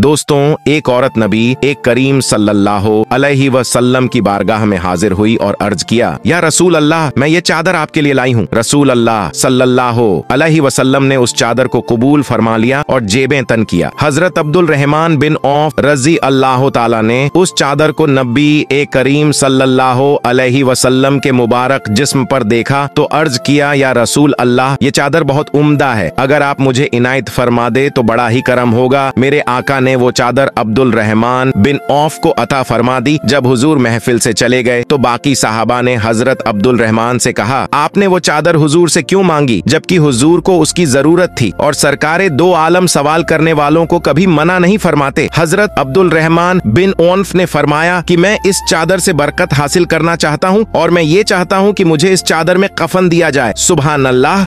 दोस्तों एक औरत नबी एक करीम सल्लल्लाहु अलैहि वसल्लम की बारगाह में हाजिर हुई और अर्ज किया या रसूल अल्लाह मैं ये चादर आपके लिए लाई हूँ रसूल अल्लाह सल्लल्लाहु अलैहि वसल्लम ने उस चादर को कबूल फरमा लिया और जेबें तन किया हजरत अब्दुल रहमान बिन औफ रजी अल्लाह ताला ने उस चादर को नबी ए करीम सल्लाह अलह वसलम के मुबारक जिस्म पर देखा तो अर्ज किया या रसूल अल्लाह ये चादर बहुत उमदा है अगर आप मुझे इनायत फरमा दे तो बड़ा ही करम होगा मेरे आका ने ने वो चादर अब्दुल रहमान बिन औफ को अता फरमा दी जब हुजूर महफिल से चले गए तो बाकी साहबा ने हजरत अब्दुल रहमान से कहा आपने वो चादर हुजूर से क्यों मांगी जबकि हुजूर को उसकी जरूरत थी और सरकारें दो आलम सवाल करने वालों को कभी मना नहीं फरमाते हजरत अब्दुल रहमान बिन ओनफ ने फरमाया कि मैं इस चादर से बरकत हासिल करना चाहता हूँ और मैं ये चाहता हूँ कि मुझे इस चादर में कफन दिया जाए सुबह अल्लाह